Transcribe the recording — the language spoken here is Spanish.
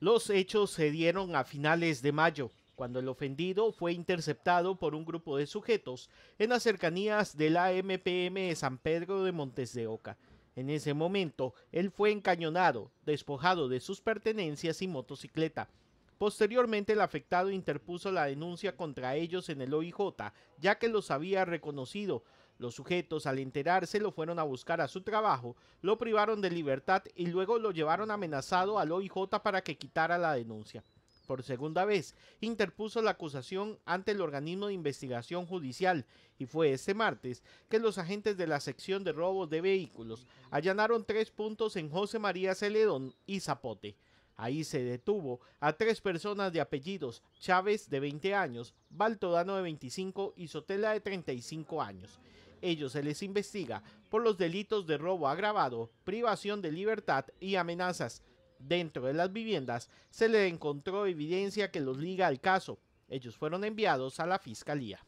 Los hechos se dieron a finales de mayo, cuando el ofendido fue interceptado por un grupo de sujetos en las cercanías de la MPM de San Pedro de Montes de Oca. En ese momento, él fue encañonado, despojado de sus pertenencias y motocicleta. Posteriormente, el afectado interpuso la denuncia contra ellos en el OIJ, ya que los había reconocido, los sujetos, al enterarse, lo fueron a buscar a su trabajo, lo privaron de libertad y luego lo llevaron amenazado al OIJ para que quitara la denuncia. Por segunda vez, interpuso la acusación ante el organismo de investigación judicial y fue este martes que los agentes de la sección de robos de vehículos allanaron tres puntos en José María Celedón y Zapote. Ahí se detuvo a tres personas de apellidos Chávez de 20 años, Baltodano de 25 y Sotela de 35 años ellos se les investiga por los delitos de robo agravado, privación de libertad y amenazas. Dentro de las viviendas se les encontró evidencia que los liga al caso. Ellos fueron enviados a la fiscalía.